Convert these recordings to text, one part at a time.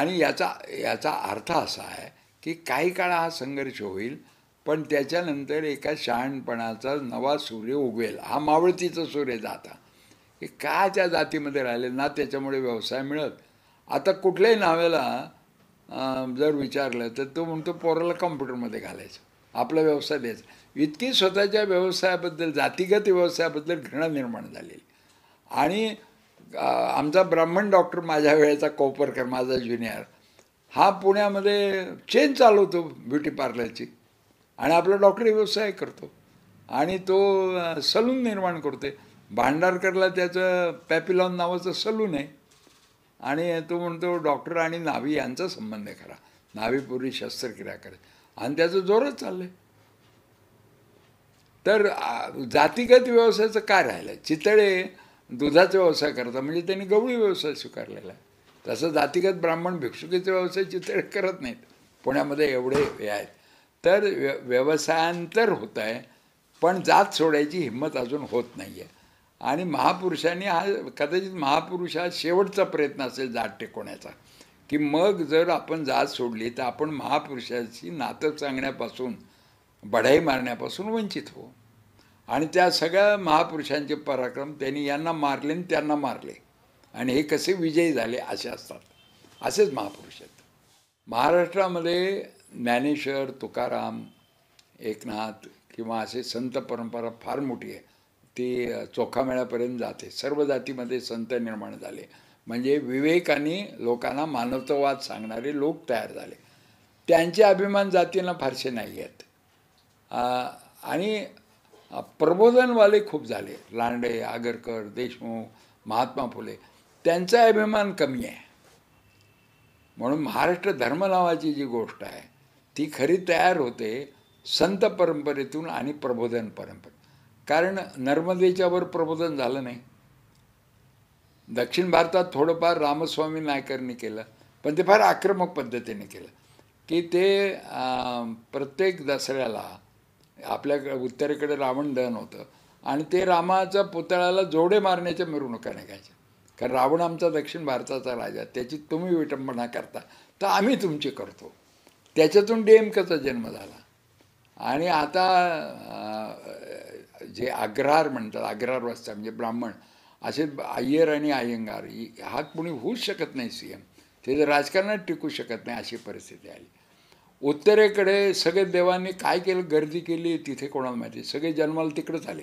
आणि याचा याचा अर्थ असा आहे की काही काळ हा संघर्ष होईल पण त्याच्यानंतर एका शहाणपणाचा नवा सूर्य उगवेल हा मावळतीचा सूर्य जाता की का त्या जातीमध्ये राहिले ना त्याच्यामुळे व्यवसाय मिळत आता कुठल्याही नावेला जर विचारलं तर तो म्हणतो पोराला कम्प्युटरमध्ये घालायचं आपला व्यवसाय द्यायचा इतकी स्वतःच्या व्यवसायाबद्दल जातीगत व्यवसायाबद्दल घृणा निर्माण झालेली आणि आमचा ब्राह्मण डॉक्टर माझ्या वेळेचा कोपरकर माझा ज्युनियर हा पुण्यामध्ये चेन चालवतो ब्युटी पार्लरची आणि आपला डॉक्टरी व्यवसाय करतो आणि तो सलून निर्माण करते भांडारकरला त्याचं पॅपिलॉन नावाचं सलून आहे आणि तो म्हणतो डॉक्टर आणि नावी यांचा संबंध आहे खरा नावीपूर्वी शस्त्रक्रिया करे आणि त्याचं जोरच चाललं आहे तर जातीगत व्यवसायाचं काय राहिलं चितळे दुधाचा व्यवसाय करतात म्हणजे त्यांनी गवळी व्यवसाय स्वीकारलेला आहे तसं जातीगत ब्राह्मण भिक्षुकीचा व्यवसाय चित्र करत नाहीत पुण्यामध्ये एवढे हे आहेत तर व्य व्यवसायांतर होत आहे पण जात सोडायची हिंमत अजून होत नाही आहे आणि महापुरुषांनी हा कदाचित महापुरुष हा शेवटचा प्रयत्न असेल जात टिकवण्याचा की मग जर आपण जात सोडली तर आपण महापुरुषाशी नातं सांगण्यापासून बढाई मारण्यापासून वंचित होऊ आणि त्या सगळ्या महापुरुषांचे पराक्रम त्यांनी यांना मारले आणि त्यांना मारले आणि हे कसे विजयी झाले असे असतात असेच महापुरुष आहेत महाराष्ट्रामध्ये ज्ञानेश्वर तुकाराम एकनाथ किंवा असे संत परंपरा फार मोठी आहे ती चोखामेळ्यापर्यंत जाते सर्व जातीमध्ये संत निर्माण झाले म्हणजे विवेकाने लोकांना मानवतावाद सांगणारे लोक तयार झाले त्यांचे अभिमान जातींना फारसे नाही आहेत आणि प्रबोधनवाले खूप झाले लांडे आगरकर देशमुख महात्मा फुले त्यांचा अभिमान कमी आहे म्हणून महाराष्ट्र धर्म नावाची जी गोष्ट आहे ती खरी तयार होते संत परंपरेतून आणि प्रबोधन परंपरे कारण नर्मदेच्यावर प्रबोधन झालं नाही दक्षिण भारतात थोडंफार रामस्वामी नायकरनी केलं पण ते फार आक्रमक पद्धतीने केलं की ते प्रत्येक दसऱ्याला आपल्या उत्तरेकडे रावण दहन होतं आणि ते रामाच्या पुतळ्याला जोडे मारण्याच्या मिरवणुका निघायच्या कारण रावण आमचा दक्षिण भारताचा राजा त्याची तुम्ही विटंबना करता तर आम्ही तुमची करतो त्याच्यातून डी जन्म झाला आणि आता जे आग्रार म्हणतात आग्रार वाचता म्हणजे ब्राह्मण असे अय्यर आणि अय्यंगार हा कोणी होऊच शकत नाही सी एम ते राजकारणात टिकू शकत नाही अशी परिस्थिती आली उत्तरेकडे सगळे देवांनी काय केलं गर्दी केली तिथे कोणाला माहिती सगळे जन्माला तिकडंच आले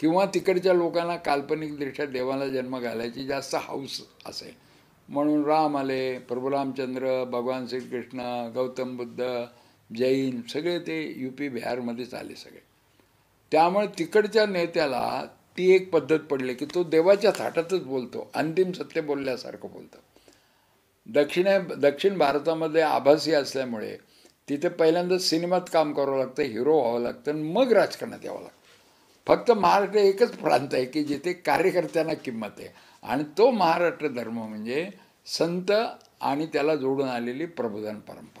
किंवा तिकडच्या लोकांना काल्पनिकदृष्ट्या देवाला जन्म घालायची जास्त हाऊस असेल म्हणून राम आले प्रभुरामचंद्र भगवान श्रीकृष्ण गौतम बुद्ध जैन सगळे ते यू पी बिहारमध्येच आले सगळे त्यामुळे तिकडच्या नेत्याला ती एक पद्धत पडली की तो देवाच्या थाटातच बोलतो अंतिम सत्य बोलल्यासारखं बोलतं दक्षिण दक्षिण भारतामध्ये आभासी असल्यामुळे तिथे पहिल्यांदा सिनेमात काम करावं लागतं हिरो व्हावं लागतं आणि मग राजकारणात यावं लागतं फक्त महाराष्ट्र एकच प्रांत आहे की जिथे कार्यकर्त्यांना किंमत आहे आणि तो महाराष्ट्र धर्म म्हणजे संत आणि त्याला जोडून आलेली प्रबोधन परंपरा